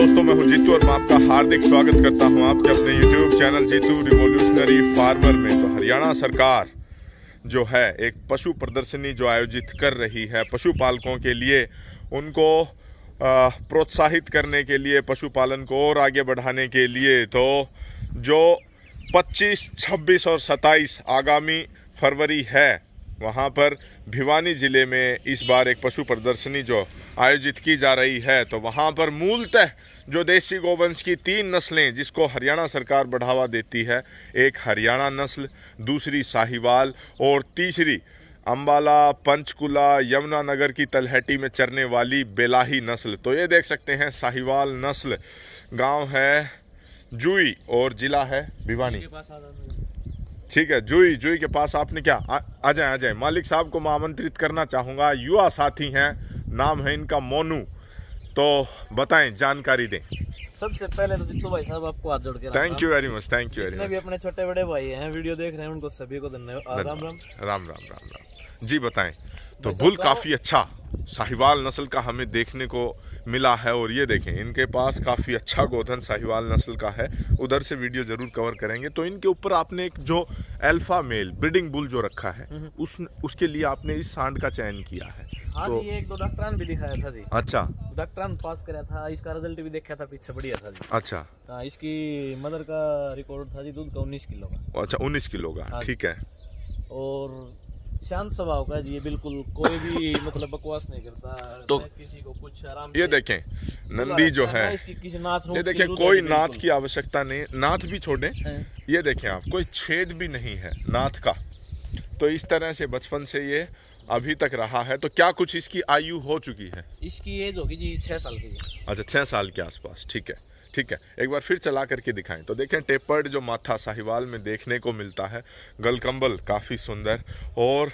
दोस्तों मैं हूं जीतू और मैं आपका हार्दिक स्वागत करता हूं आपके अपने YouTube channel Jitu revolutionary farmer में तो हरियाणा सरकार जो है एक पशु प्रदर्शनी जो आयोजित कर रही है पशुपालकों के लिए उनको प्रोत्साहित करने के लिए पशुपालन को और आगे बढ़ाने के लिए तो जो 25, 26 और 27 आगामी फरवरी है वहाँ पर भिवानी ज़िले में इस बार एक पशु प्रदर्शनी जो आयोजित की जा रही है तो वहाँ पर मूलतः जो देसी गोवंश की तीन नस्लें जिसको हरियाणा सरकार बढ़ावा देती है एक हरियाणा नस्ल दूसरी साहिवाल और तीसरी अम्बाला पंचकुला यमुनानगर की तलहटी में चरने वाली बेलाही नस्ल तो ये देख सकते हैं साहिवाल नस्ल गांव है जुई और ज़िला है भिवानी ठीक है जूई जूई के पास आपने क्या आ जाए आ जाए मालिक साहब को मैं आमंत्रित करना चाहूँगा युवा साथी हैं नाम है इनका मोनू तो बताएं जानकारी दें सबसे पहले तो जितू भाई साहब आपको हाथ जोड़ के thank you very much thank you very much अपने छोटे बड़े भाई हैं वीडियो देख रहे हैं उनको सभी को धन्यवाद राम राम राम राम राम राम जी बताएं तो बुल काफी अच्छा साहिवाल नस्ल का हमें देखने को मिला है और ये देखें इनके पास काफ़ी अच्छा गोधन साहिवाल नस्ल का है उधर से वीडियो ज़रूर कवर करेंगे तो इनके ऊपर आपने एक जो अल्फा मेल ब्रीडिंग बुल जो रखा है हम्म। उस उसके लिए आपने इस सांड का चयन किया है हाँ तो, ये एक दो डॉक्टरान भी दिखाया था जी अच्छा डॉक्टरान पास कराया था इसका रिजल्ट भी देखा था पीछे बढ़िया था जी अच्छा आ, हाँ, इसकी मदर का रिकॉर्ड था जी दूध का उन्नीस किलो का अच्छा उन्नीस किलो का हाँ ठीक है और शांत स्वभाव का जी बिल्कुल कोई भी मतलब बकवास नहीं करता तो किसी को कुछ आराम ये देखें नंदी जो है ये देखें कोई नाथ की आवश्यकता नहीं नाथ भी छोड़े हाँ। ये देखें आप कोई छेद भी नहीं है नाथ का तो इस तरह से बचपन से ये अभी तक रहा है तो क्या कुछ इसकी आयु हो चुकी है इसकी एज होगी जी छह साल की अच्छा छह साल के आसपास ठीक है ठीक है एक बार फिर चला करके दिखाएं तो देखें टेपर्ड जो माथा साहिवाल में देखने को मिलता है गलकम्बल काफ़ी सुंदर और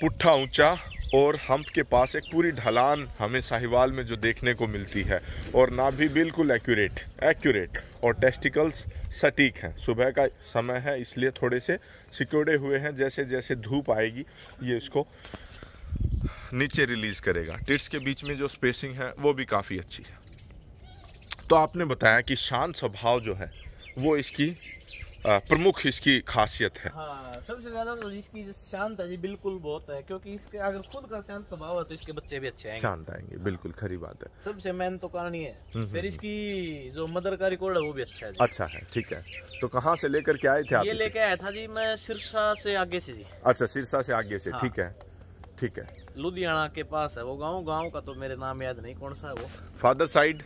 पुट्ठा ऊंचा और हम्प के पास एक पूरी ढलान हमें साहिवाल में जो देखने को मिलती है और ना भी बिल्कुल एक्यूरेट एक्यूरेट और टेस्टिकल्स सटीक हैं सुबह का समय है इसलिए थोड़े से सिक्योड़े हुए हैं जैसे जैसे धूप आएगी ये इसको नीचे रिलीज़ करेगा टिट्स के बीच में जो स्पेसिंग है वो भी काफ़ी अच्छी है तो आपने बताया कि शांत स्वभाव जो है वो इसकी प्रमुख इसकी खासियत है हाँ सबसे ज्यादा तो इसकी शांत है जी बिल्कुल बहुत है क्योंकि इसके अगर खुद का शांत स्वभाव है तो इसके बच्चे भी अच्छे आएंगे शांत आएंगे बिल्कुल खरी बात है सबसे मेन तो कारण ये है हम्म, हम्म, फिर हम्म। इसकी जो मदर का रिकॉर्ड है वो भी अच्छा है जी। अच्छा है ठीक है तो कहाँ से लेकर के आए थे आप ये लेके आया था जी मैं सिरसा से आगे से जी अच्छा सिरसा से आगे से हाँ। ठीक है ठीक है लुधियाना के पास है वो गाँव गाँव का तो मेरे नाम याद नहीं कौन सा है वो फादर साइड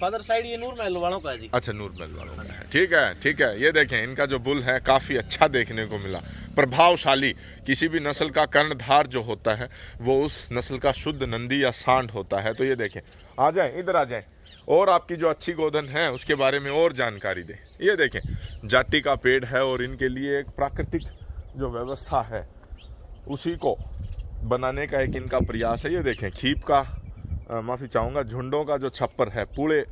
फादर साइड ये नूर महल वालों का है जी अच्छा नूर महल वालों का है ठीक है ठीक है ये देखें इनका जो बुल है काफ़ी अच्छा देखने को मिला प्रभावशाली किसी भी नस्ल का कर्णधार जो होता है वो उस नस्ल का शुद्ध नंदी या सांड होता है तो ये देखें आ जाए इधर आ जाए और आपकी जो अच्छी गोधन है उसके बारे में और जानकारी दें ये देखें जाटी का पेड़ है और इनके लिए एक प्राकृतिक जो व्यवस्था है उसी को बनाने का एक इनका प्रयास है ये देखें खीप का माफ़ी चाहूँगा झुंडों का जो छप्पर है पूरे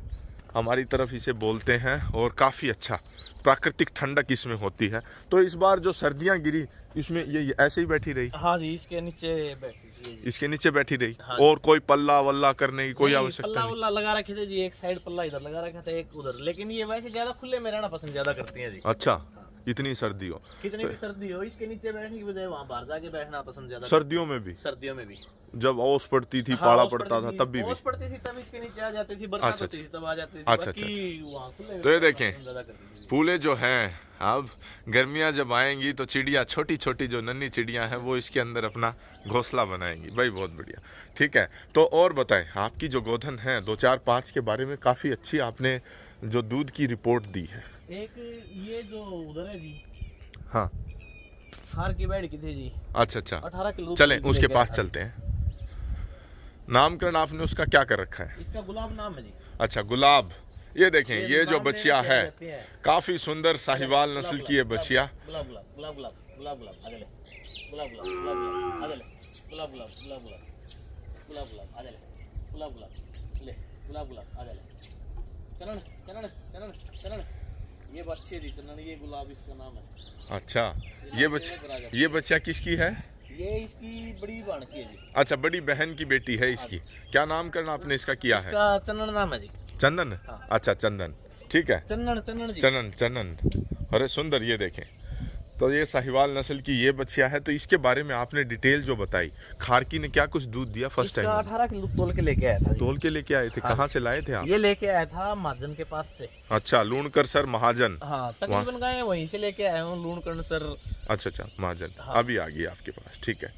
हमारी तरफ इसे बोलते हैं और काफ़ी अच्छा प्राकृतिक ठंडक इसमें होती है तो इस बार जो सर्दियाँ गिरी इसमें ये, ऐसे ही बैठी रही हाँ जी इसके नीचे बैठी इसके नीचे बैठी रही हाँ और कोई पल्ला वल्ला करने की कोई आवश्यकता नहीं लगा रखे थे जी एक साइड पल्ला इधर लगा रखा था एक उधर लेकिन ये वैसे ज्यादा खुले में रहना पसंद ज्यादा करती है जी अच्छा इतनी सर्दी हो कितनी तो, सर्दी हो इसके नीचे बैठने की बजाय वहाँ बाहर जाके बैठना पसंद ज्यादा सर्दियों में भी सर्दियों में भी जब ओस पड़ती थी हाँ, पड़ता था तब भी ओस पड़ती थी तब इसके नीचे आ जाती थी बरसात अच्छा, होती थी तब आ जाती थी अच्छा अच्छा तो ये देखें फूले जो हैं अब गर्मियां जब आएंगी तो चिड़िया छोटी छोटी जो नन्ही चिड़िया हैं वो इसके अंदर अपना घोंसला बनाएंगी भाई बहुत बढ़िया ठीक है तो और बताएं आपकी जो गोधन है दो चार पांच के बारे में काफ़ी अच्छी आपने जो दूध की रिपोर्ट दी है एक ये जो उधर है जी हाँ हार की बैठ की थी जी अच्छा अच्छा अठारह किलो चले उसके पास चलते हैं नामकरण आपने उसका क्या कर रखा है इसका गुलाब नाम है जी अच्छा गुलाब ये देखें ये, ये जो बछिया है, है काफी सुंदर साहिवाल नस्ल की ये बछिया गुलाब गुलाब चरण चरण चरण चरण ये बच्चे जी चरण ये गुलाब इसका नाम है अच्छा ये बच्चा ये बच्चा किसकी है ये इसकी बड़ी बहन की है जी अच्छा बड़ी बहन की बेटी है इसकी हाँ क्या नाम करना आपने इसका किया है चंदन नाम है जी चंदन हाँ। अच्छा चंदन ठीक है चंदन चंदन चंदन चंदन अरे सुंदर ये देखें तो ये साहिवाल नस्ल की ये बच्चिया है तो इसके बारे में आपने डिटेल जो बताई खारकी ने क्या कुछ दूध दिया फर्स्ट टाइम अठारह किलो तोल के लेके आया था तोल के लेके आए थे हाँ। कहाँ से लाए थे आप ये लेके आया था महाजन के पास से अच्छा लूणकर सर महाजन हाँ तकरीबन गए वहीं से लेके आया हूँ लूणकर सर अच्छा अच्छा महाजन हाँ। अभी आ गई आपके पास ठीक है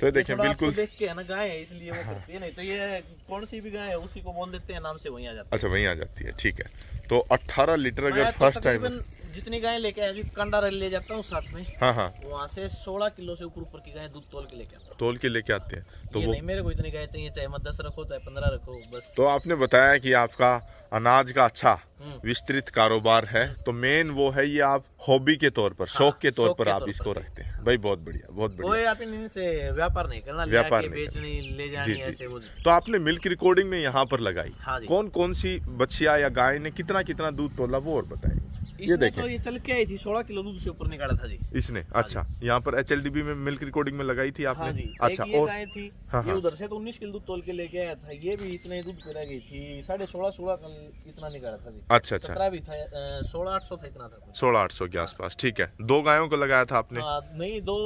तो देखें बिल्कुल देख के है ना गाय है इसलिए वो हाँ। करती है नहीं तो ये कौन सी भी गाय है उसी को बोल देते हैं नाम से वहीं आ जाती है अच्छा वहीं आ जाती है ठीक है तो 18 लीटर अगर फर्स्ट तो टाइम जितनी गाय लेके आया कंडा ले जाता हूँ साथ में हाँ हाँ वहाँ से सोलह किलो से ऊपर ऊपर की गाय दूध तोल के लेके आता तोल के लेके आते हैं तो वो मेरे को इतनी गाय चाहिए चाहे मैं दस रखो चाहे पंद्रह रखो बस तो आपने बताया कि आपका अनाज का अच्छा हम्म। विस्तृत कारोबार है तो मेन वो है ये आप हॉबी के तौर पर हाँ, शौक के तौर पर आप इसको रखते हैं भाई बहुत बढ़िया बहुत बढ़िया व्यापार नहीं करना व्यापार नहीं बेचनी ले जानी जी, ऐसे तो आपने मिल्क रिकॉर्डिंग में यहाँ पर लगाई हाँ कौन कौन सी बछिया या गाय ने कितना कितना दूध तोला वो और बताएंगे ये देखें तो ये चल के आई थी सोलह किलो दूध से ऊपर निकाला था जी इसने अच्छा हाँ यहाँ पर एच में मिल्क रिकॉर्डिंग में लगाई थी आपने हाँ जी, अच्छा और थी हाँ, हाँ, उधर से तो उन्नीस किलो दूध तोल के लेके आया था ये भी इतने दूध पे गई थी साढ़े सोलह सोलह इतना निकाला था जी अच्छा अच्छा भी था सोलह आठ था इतना था सोलह आठ सौ के आसपास ठीक है दो गायों को लगाया था आपने हाँ, नहीं दो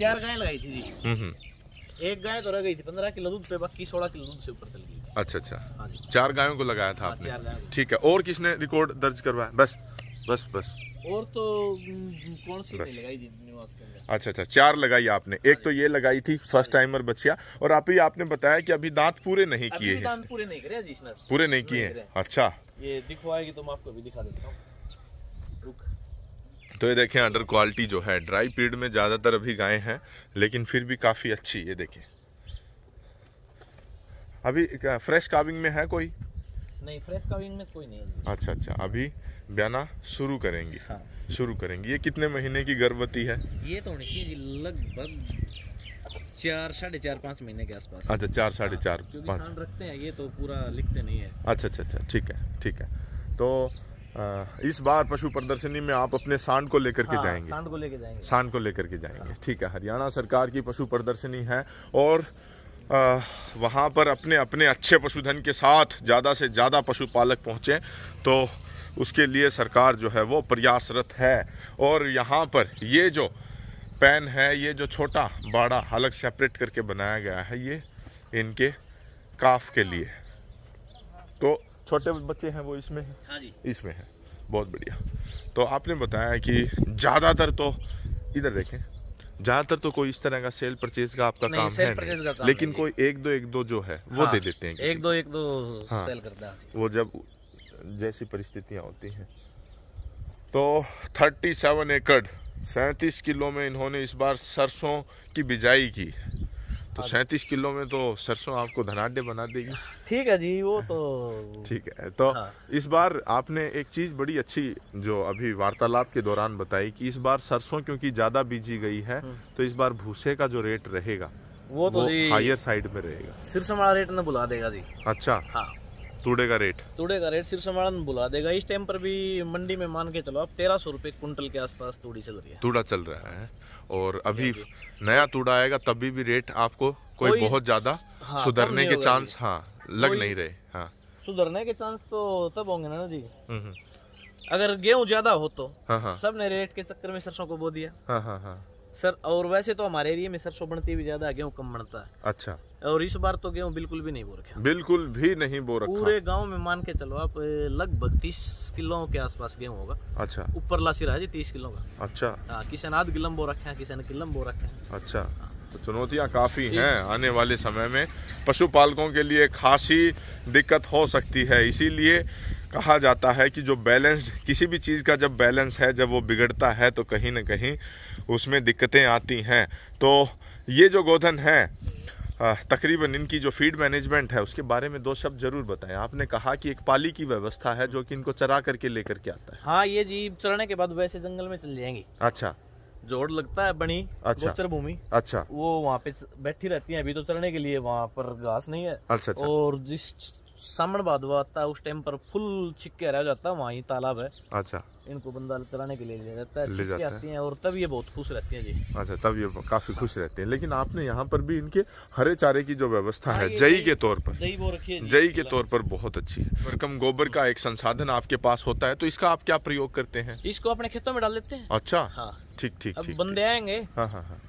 चार गाय लगाई थी जी हम्म, हम्म। एक गाय तो रह गई थी पंद्रह किलो दूध पे बाकी सोलह किलो दूध से ऊपर चल गई अच्छा अच्छा हाँ चार गायों को लगाया था हाँ, आपने ठीक है और किसने रिकॉर्ड दर्ज करवाया बस बस बस और तो कौन सी लगाई थी अच्छा अच्छा चार लगाई आपने एक तो ये लगाई थी फर्स्ट टाइमर बचिया और आप ही आपने बताया कि अभी दांत पूरे नहीं किए पूरे नहीं पूरे नहीं किए अच्छा ये दिखवाएगी तो मैं आपको भी दिखा देता हूँ तो ये देखें अंडर क्वालिटी जो है ड्राई पीरियड में ज़्यादातर अभी गायें हैं लेकिन फिर भी काफ़ी अच्छी ये देखें अभी फ्रेश काविंग में है कोई नहीं फ्रेश काविंग में कोई नहीं है अच्छा अच्छा अभी ब्याना शुरू करेंगे हाँ। शुरू करेंगे ये कितने महीने की गर्भवती है ये तो होनी चाहिए लगभग चार साढ़े चार पाँच महीने के आसपास अच्छा चार साढ़े हाँ, चार पाँच रखते हैं ये तो पूरा लिखते नहीं है अच्छा अच्छा अच्छा ठीक है ठीक है तो हाँ, इस बार पशु प्रदर्शनी में आप अपने सांड को लेकर के हाँ, जाएंगे सांड को लेकर जाएंगे सांड को लेकर के जाएंगे हाँ। ठीक है हरियाणा सरकार की पशु प्रदर्शनी है और आ, वहाँ पर अपने अपने अच्छे पशुधन के साथ ज़्यादा से ज़्यादा पशुपालक पहुँचें तो उसके लिए सरकार जो है वो प्रयासरत है और यहाँ पर ये जो पैन है ये जो छोटा बाड़ा अलग सेपरेट करके बनाया गया है ये इनके काफ के लिए तो छोटे बच्चे हैं वो इसमें हैं हाँ जी इसमें हैं बहुत बढ़िया तो आपने बताया कि ज़्यादातर तो इधर देखें ज़्यादातर तो कोई इस तरह का सेल परचेज का आपका काम है नहीं। का काम लेकिन नहीं। कोई एक दो एक दो जो है वो हाँ, दे देते हैं एक दो एक दो हाँ, सेल करता है वो जब जैसी परिस्थितियाँ होती हैं तो थर्टी सेवन एकड़ सैंतीस किलो में इन्होंने इस बार सरसों की बिजाई की तो हाँ सैतीस किलो में तो सरसों आपको धनाढ़ बना देगी ठीक है जी वो तो ठीक है तो हाँ। इस बार आपने एक चीज बड़ी अच्छी जो अभी वार्तालाप के दौरान बताई कि इस बार सरसों क्योंकि ज्यादा बीजी गई है हम्म। तो इस बार भूसे का जो रेट रहेगा वो तो हायर साइड में रहेगा वाला रेट ना बुला देगा जी अच्छा हाँ तुड़े का रेट तुड़े का रेट में बुला देगा इस टाइम पर भी मंडी में मान के चलो आप तेरह सौ रुपये कुंटल के आसपास तूड़ी चल रही है तूड़ा चल रहा है और अभी नया तूड़ा आएगा तभी भी रेट आपको कोई, कोई बहुत ज्यादा हाँ, सुधरने के चांस हाँ लग नहीं रहे हाँ सुधरने के चांस तो तब होंगे ना जी हम्म, हम्म। अगर गेहूँ ज्यादा हो तो हाँ, सब ने रेट के चक्कर में सरसों को बो दिया हाँ, हाँ, हाँ, सर और वैसे तो हमारे एरिया में सरसों बनती भी ज्यादा गेहूँ कम बनता है अच्छा और इस बार तो गेहूँ बिल्कुल भी नहीं बो रखा बिल्कुल भी नहीं बो रखा पूरे गांव में मान के चलो आप लगभग तीस किलो के आसपास गेहूँ होगा अच्छा ऊपर ला सिरा जी तीस किलो का अच्छा हाँ, किसान आध किलम बो रखे हैं किसान किलम बो रखे हैं अच्छा हाँ। तो चुनौतियाँ काफी हैं आने वाले समय में पशुपालकों के लिए खासी दिक्कत हो सकती है इसीलिए कहा जाता है कि जो बैलेंस किसी भी चीज़ का जब बैलेंस है जब वो बिगड़ता है तो कहीं ना कहीं उसमें दिक्कतें आती हैं तो ये जो गोधन है तकरीबन इनकी जो फीड मैनेजमेंट है उसके बारे में दो शब्द जरूर बताएं आपने कहा कि एक पाली की व्यवस्था है जो कि इनको चरा करके लेकर के आता है हाँ ये जीव चरने के बाद वैसे जंगल में चल जाएंगी अच्छा जोड़ लगता है बनी अच्छा भूमि अच्छा वो वहाँ पे बैठी रहती है अभी तो चरने के लिए वहाँ पर घास नहीं है अच्छा, अच्छा। और जिस बाद वो आता है उस टाइम पर फुल छिक्के रह जाता है वहाँ तालाब है अच्छा इनको बंदा चराने के लिए ले जाता है ले जाता आती है।, है और तब ये बहुत खुश रहती है जी अच्छा तब ये काफी खुश रहते हैं लेकिन आपने यहाँ पर भी इनके हरे चारे की जो व्यवस्था हाँ, है जई के तौर पर जई वो रखी है जई के तौर पर बहुत अच्छी है कम गोबर का एक संसाधन आपके पास होता है तो इसका आप क्या प्रयोग करते हैं इसको अपने खेतों में डाल लेते हैं अच्छा हाँ। ठीक ठीक बंदे आएंगे हाँ हाँ हाँ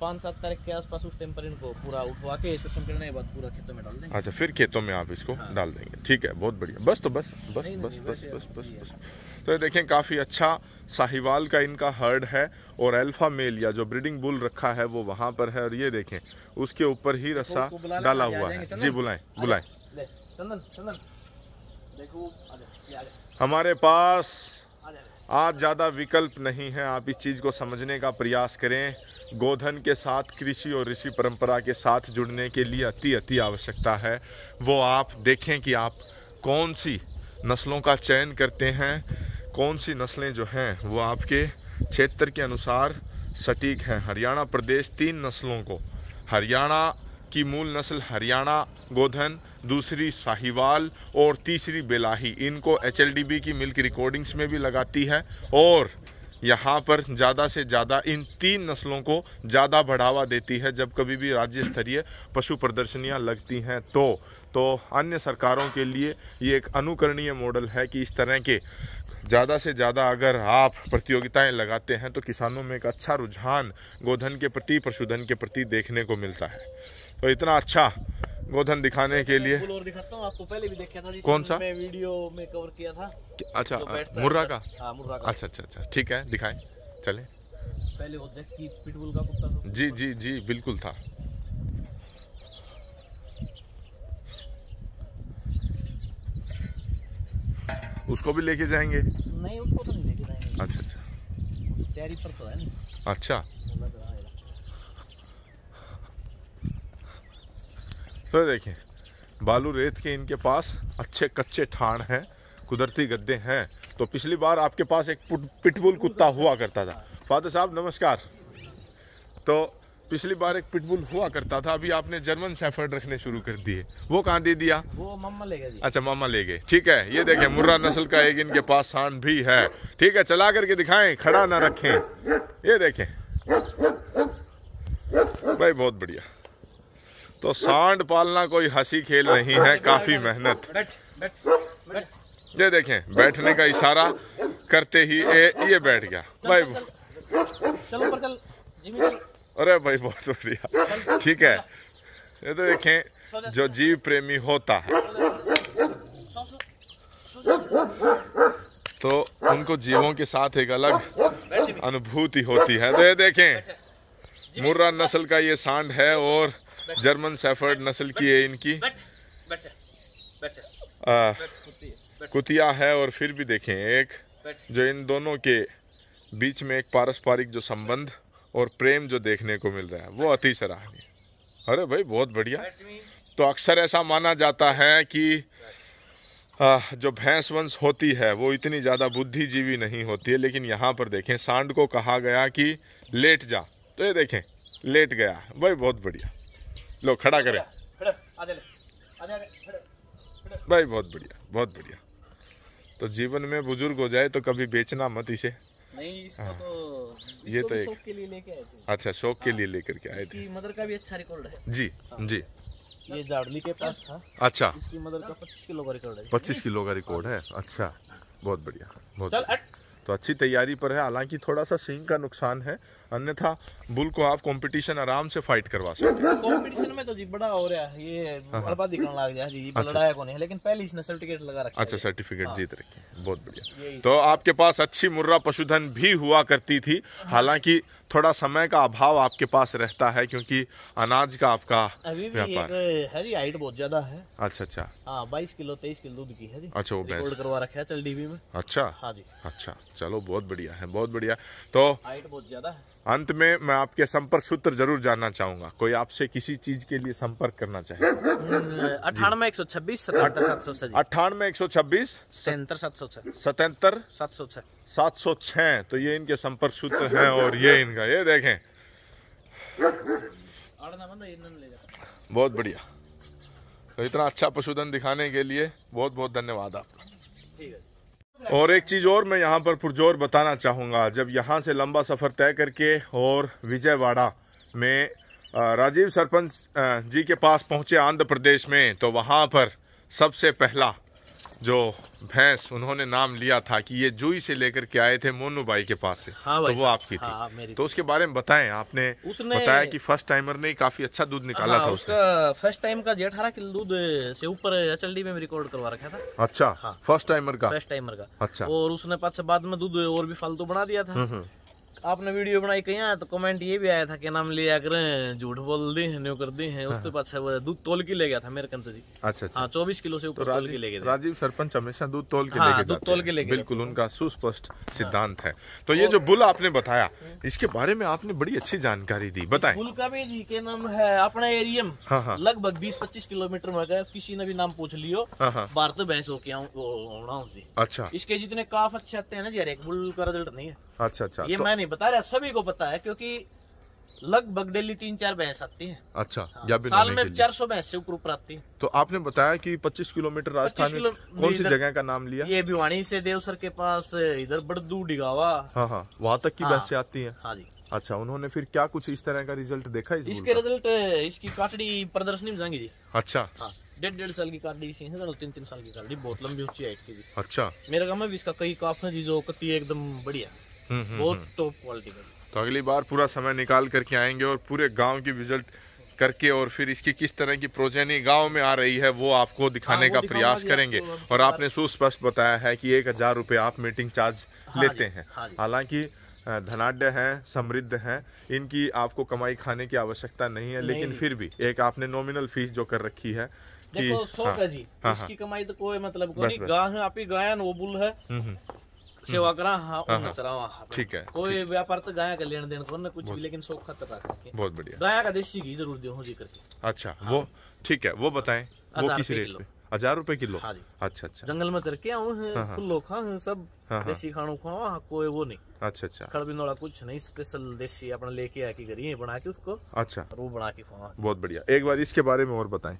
पाँच सात तारीख के आसपास उस टाइम पर इनको पूरा उठवा के सेक्शन करने के बाद पूरा खेतों में डाल देंगे अच्छा फिर खेतों में आप इसको हाँ। डाल देंगे ठीक है बहुत बढ़िया बस तो बस बस नहीं, बस नहीं, बस बस बस बस बस बस तो देखें काफ़ी अच्छा साहिवाल का इनका हर्ड है और अल्फा मेल या जो ब्रीडिंग बुल रखा है वो वहाँ पर है और ये देखें उसके ऊपर ही तो रस्सा डाला हुआ है जी बुलाएं बुलाएं हमारे पास आप ज़्यादा विकल्प नहीं हैं आप इस चीज़ को समझने का प्रयास करें गोधन के साथ कृषि और ऋषि परंपरा के साथ जुड़ने के लिए अति अति आवश्यकता है वो आप देखें कि आप कौन सी नस्लों का चयन करते हैं कौन सी नस्लें जो हैं वो आपके क्षेत्र के अनुसार सटीक हैं हरियाणा प्रदेश तीन नस्लों को हरियाणा की मूल नस्ल हरियाणा गोधन दूसरी साहिवाल और तीसरी बेलाही इनको एच की मिल्क की रिकॉर्डिंग्स में भी लगाती है और यहाँ पर ज़्यादा से ज़्यादा इन तीन नस्लों को ज़्यादा बढ़ावा देती है जब कभी भी राज्य स्तरीय पशु प्रदर्शनियाँ लगती हैं तो तो अन्य सरकारों के लिए ये एक अनुकरणीय मॉडल है कि इस तरह के ज़्यादा से ज़्यादा अगर आप प्रतियोगिताएं लगाते हैं तो किसानों में एक अच्छा रुझान गोधन के प्रति पशुधन के प्रति देखने को मिलता है तो इतना अच्छा गोधन दिखाने के लिए और दिखाता हूँ आपको पहले भी देखा था कौन सा मैं वीडियो में कवर किया था अच्छा हाँ, हाँ, मुर्रा का अच्छा अच्छा अच्छा ठीक है दिखाए चले पहले वो जैकी पिटबुल का कुत्ता जी जी जी बिल्कुल था उसको भी लेके जाएंगे नहीं उसको तो नहीं लेके जाएंगे अच्छा अच्छा तैयारी पर तो है अच्छा तो देखिए बालू रेत के इनके पास अच्छे कच्चे ठाण हैं कुदरती गद्दे हैं तो पिछली बार आपके पास एक पिटबुल कुत्ता हुआ करता था फादर साहब नमस्कार तो पिछली बार एक पिटबुल हुआ करता था अभी आपने जर्मन सेफर्ड रखने शुरू कर दिए वो कहाँ दे दिया वो मामा ले गए अच्छा मामा ले गए ठीक है ये देखें मुर्रा नस्ल का एक इनके पास सांड भी है ठीक है चला करके दिखाएं खड़ा ना रखें ये देखें भाई बहुत बढ़िया तो सांड पालना कोई हंसी खेल नहीं है काफी मेहनत ये देखें बैठने का इशारा करते ही ए, ये बैठ गया भाई अरे भाई बहुत बढ़िया ठीक है ये तो देखें जो जीव प्रेमी होता है तो उनको जीवों के साथ एक अलग अनुभूति होती है तो ये देखें मुर्रा नस्ल का ये सांड है और जर्मन सेफर्ड नस्ल की है इनकी कुतिया है और फिर भी देखें एक जो इन दोनों के बीच में एक पारस्परिक जो संबंध और प्रेम जो देखने को मिल रहा है वो अति सराहनीय अरे भाई बहुत बढ़िया तो अक्सर ऐसा माना जाता है कि जो भैंस वंश होती है वो इतनी ज़्यादा बुद्धिजीवी नहीं होती है लेकिन यहाँ पर देखें सांड को कहा गया कि लेट जा तो ये देखें लेट गया भाई बहुत बढ़िया लो खड़ा करें भाई बहुत बढ़िया बहुत बढ़िया तो जीवन में बुजुर्ग हो जाए तो कभी बेचना मत इसे नहीं इसको हाँ। तो ये तो शौक के लिए लेके आए थे अच्छा शौक हाँ। के लिए लेकर के आए थे मदर का भी अच्छा रिकॉर्ड है जी हाँ। जी ये जाड़ली के पास था अच्छा इसकी मदर का पच्चीस किलो का रिकॉर्ड है पच्चीस किलो का रिकॉर्ड है अच्छा बहुत बढ़िया बहुत तो अच्छी तैयारी पर है हालांकि थोड़ा सा सिंह का नुकसान है अन्यथा बुल को आप कंपटीशन आराम से फाइट करवा सकते हैं कंपटीशन में तो जी बड़ा हो रहा है ये बड़ा हाँ, हाँ। दिखने लग जाए जी अच्छा। लड़ाया को नहीं लेकिन पहले इसने सर्टिफिकेट लगा रखा अच्छा सर्टिफिकेट हाँ। जीत रखी बहुत बढ़िया तो आपके पास अच्छी मुर्रा पशुधन भी हुआ करती थी हाँ। हालांकि थोड़ा समय का अभाव आपके पास रहता है क्योंकि अनाज का आपका अभी भी एक हरी हाइट बहुत ज्यादा है अच्छा अच्छा हाँ बाईस किलो तेईस किलो दूध की है अच्छा वो बेस्ट करवा रखा है चल डीबी में अच्छा हाँ जी अच्छा चलो बहुत बढ़िया है बहुत बढ़िया तो हाइट बहुत ज्यादा है अंत में मैं आपके संपर्क सूत्र जरूर जानना चाहूंगा कोई आपसे किसी चीज के लिए संपर्क करना चाहिए अठानवे एक हम्म, सौ छब्बीस सतहत्तर सात सौ अठानवे एक सौ छब्बीस सतहत्तर सात सौ छह सतहत्तर सात सौ छह 706 तो ये इनके संपर्क सूत्र हैं और ये इनका ये देखें बहुत बढ़िया तो इतना अच्छा पशुधन दिखाने के लिए बहुत बहुत धन्यवाद आपका और एक चीज़ और मैं यहाँ पर पुरजोर बताना चाहूंगा जब यहाँ से लंबा सफ़र तय करके और विजयवाड़ा में राजीव सरपंच जी के पास पहुंचे आंध्र प्रदेश में तो वहां पर सबसे पहला जो भैंस उन्होंने नाम लिया था कि ये जूई से लेकर के आए थे मोनू भाई के पास से हाँ तो वो आपकी थी हाँ, मेरी तो उसके बारे में बताएं आपने उसने बताया कि फर्स्ट टाइमर ने काफी अच्छा दूध निकाला हाँ, था उसने। उसका फर्स्ट टाइम का अठारह किलो दूध से ऊपर एचएलडी में रिकॉर्ड करवा रखा था अच्छा हाँ, फर्स्ट टाइमर का फर्स्ट टाइमर का अच्छा और उसने पास बाद में दूध और भी फालतू बना दिया था हम्म, हम्म। आपने वीडियो बनाई कहीं तो कमेंट ये भी आया था कि नाम लिया करें झूठ बोल दी हाँ, हाँ। है न्यू कर दी है उसके पास दूध तोल के ले गया था मेरे कम जी अच्छा, अच्छा हाँ चौबीस किलो से ऊपर तो तोल के ले गया राजीव सरपंच हमेशा दूध तोल के हाँ, लेके दूध तोल के लेके बिल्कुल उनका सुस्पष्ट सिद्धांत है तो ये जो बुल आपने बताया हम्म। इसके बारे में आपने बड़ी अच्छी जानकारी दी बताए बुल का भी जी के नाम है अपना एरियम लगभग बीस पच्चीस किलोमीटर में गए किसी ने भी नाम पूछ लियो बार तो भैंस होके आऊ अच्छा इसके जितने काफ अच्छे आते हैं ना जी हर एक बुल का रिजल्ट नहीं है अच्छा अच्छा ये तो... मैं नहीं बता रहा सभी को पता है क्योंकि लगभग डेली तीन चार भैंस आती है अच्छा हाँ, साल में चार सौ भैंस से ऊपर ऊपर आती है तो आपने बताया कि 25 किलोमीटर राजस्थान किलो... कौन सी जगह का नाम लिया ये भिवाणी से देवसर के पास इधर बड़दू डिगावा हाँ हाँ वहाँ तक की बहसे हाँ। भैंसे आती है हाँ जी अच्छा उन्होंने फिर क्या कुछ इस तरह का रिजल्ट देखा इस इसके रिजल्ट इसकी काटड़ी प्रदर्शनी में जाएंगे जी अच्छा हाँ, डेढ़ डेढ़ साल की काटड़ी इसी है तीन तीन साल की काटड़ी बहुत लंबी ऊंची है अच्छा मेरा काम है इसका कई काफ है जी जो कती एकदम बढ़िया बहुत टॉप क्वालिटी का तो अगली बार पूरा समय निकाल करके आएंगे और पूरे गांव की विजिट करके और फिर इसकी किस तरह की प्रोजेनी गांव में आ रही है वो आपको दिखाने हाँ, का प्रयास करेंगे और आपने सुस्पष्ट बताया है कि एक हजार रुपये आप मीटिंग चार्ज हाँ लेते हैं हाँ हालांकि धनाढ़ हैं समृद्ध हैं इनकी आपको कमाई खाने की आवश्यकता नहीं है लेकिन फिर भी एक आपने नॉमिनल फीस जो कर रखी है देखो सौ हाँ, जी हाँ, इसकी हाँ। कमाई तो कोई मतलब गाय है आपकी गायन वो बुल है हम्म, हम्म। सेवा हम्म। करा हाँ चला हाँ, हाँ।, हाँ ठीक है कोई व्यापार तो गाय का लेन देन करना कुछ भी लेकिन शौक खतर रख बहुत बढ़िया गाय का देसी घी जरूर दो जी करके अच्छा हाँ। वो ठीक है वो बताए वो किस रेट पे हजार रुपए किलो हाँ अच्छा अच्छा जंगल में चर के आऊलो कुल्लो खा सब हाँ, देसी खानों खाओ कोई वो नहीं अच्छा अच्छा खड़बिनोड़ा कुछ नहीं स्पेशल देसी अपना लेके आके करिए बना के उसको अच्छा वो बना के खाओ बहुत बढ़िया एक बार इसके बारे में और बताए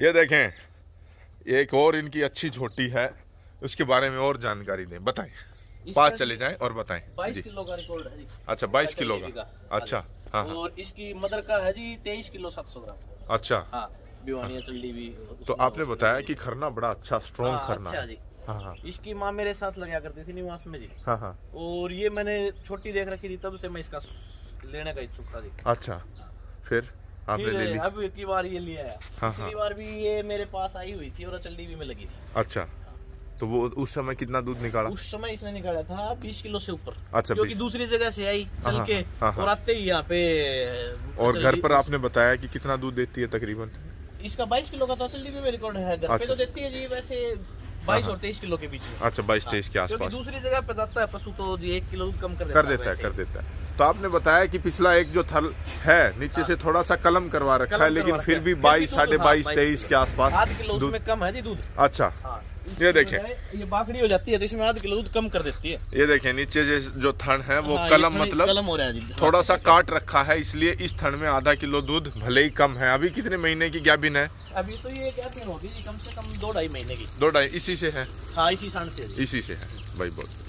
ये देखें एक और इनकी अच्छी छोटी है उसके बारे में और जानकारी दें बताएं पास चले जाएं और बताएं बाईस किलो का रिकॉर्ड है जी अच्छा बाईस किलो का अच्छा हाँ, हाँ, हाँ और इसकी मदर का है जी तेईस किलो सात सौ ग्राम अच्छा हाँ, हाँ। तो आपने बताया कि खरना बड़ा अच्छा स्ट्रॉन्ग खरना अच्छा हाँ इसकी माँ मेरे साथ लगा करती थी निवास में जी हाँ हाँ। और ये मैंने छोटी देख रखी थी तब से मैं इसका लेने का इच्छुक था जी अच्छा फिर आपने ले ली अब एक बार ये लिया है हाँ, हाँ। बार भी ये मेरे पास आई हुई थी और अचल भी में लगी थी अच्छा तो वो उस समय कितना दूध निकाला उस समय इसने निकाला था बीस किलो से ऊपर अच्छा क्योंकि दूसरी जगह से आई हाँ, चल हाँ, के हाँ, और आते ही यहाँ पे और घर पर आपने बताया कि कितना दूध देती है तकरीबन इसका बाईस किलो का तो चल में रिकॉर्ड है घर पे अच्छा। तो देती है जी वैसे बाईस और तेईस किलो के बीच में अच्छा बाईस तेईस के आसपास दूसरी जगह पे जाता है पशु तो जी एक किलो दूध कम कर देता, है कर देता है तो आपने बताया कि पिछला एक जो थल है नीचे से थोड़ा सा कलम करवा रखा है लेकिन फिर भी बाईस साढ़े बाईस तेईस के आसपास किलो उसमें कम है जी दूध अच्छा ये देखें ये बाखड़ी हो जाती है तो इसमें आधा किलो दूध कम कर देती है ये देखें नीचे जो थन है वो हाँ, कलम मतलब कलम हो रहा है थोड़ा सा काट रखा है इसलिए इस थन में आधा किलो दूध भले ही कम है अभी कितने महीने की बिन है अभी तो ये गैबिन होगी कम से कम दो ढाई महीने की दो ढाई इसी से है हाँ इसी से इसी से है भाई बहुत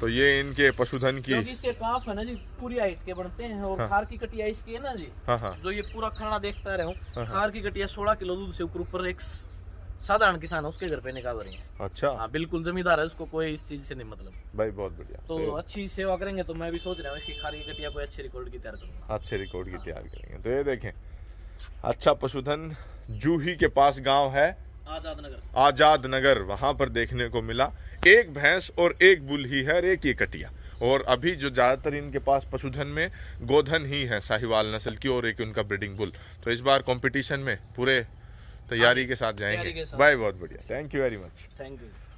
तो ये इनके पशुधन की इसके काफ है ना जी पूरी हाइट के बनते हैं और हाँ। खार की कटिया इसकी है ना जी हाँ हाँ। जो ये पूरा खाना देखता रहे हाँ, हाँ। खार की कटिया सोलह किलो दूध से ऊपर एक साधारण किसान उसके घर पे निकाल रहे हैं अच्छा हाँ बिल्कुल जमींदार है उसको कोई इस चीज से नहीं मतलब भाई बहुत बढ़िया तो, तो अच्छी सेवा करेंगे तो मैं भी सोच रहा हूँ इसकी खारी कटिया को अच्छे रिकॉर्ड की तैयार करूंगा अच्छे रिकॉर्ड की तैयार करेंगे तो ये देखें अच्छा पशुधन जूही के पास गाँव है आजाद नगर आजाद नगर वहां पर देखने को मिला एक भैंस और एक बुल ही है और एक ये कटिया और अभी जो ज़्यादातर इनके पास पशुधन में गोधन ही है साहिवाल नस्ल की और एक उनका ब्रीडिंग बुल तो इस बार कंपटीशन में पूरे तैयारी के साथ हाँ, जाएंगे बाय बहुत बढ़िया thank you very much thank you